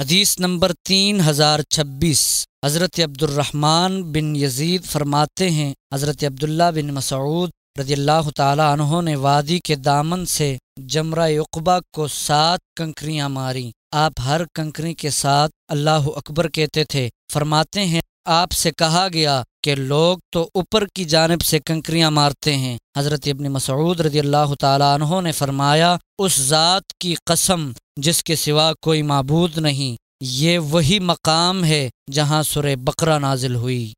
हदीस नंबर तीन हज़ार छब्बीस हज़रत अब्दुलरहमान बिन यजीद फरमाते हैं हज़रत अब्दुल्ला बिन मसऊद रजी अल्लाह ने वादी के दामन से जमरा उकबा को सात कंकरियाँ मारी आप हर कंकरी के साथ अल्लाह अकबर कहते थे फरमाते हैं आपसे कहा गया कि लोग तो ऊपर की जानब से कंकरियाँ मारते हैं हज़रत इबन मसऊद रदी अल्लाह तहों ने फरमाया उस ज़ात की कसम जिसके सिवा कोई मबूद नहीं ये वही मकाम है जहाँ सुर बकरा नाजिल हुई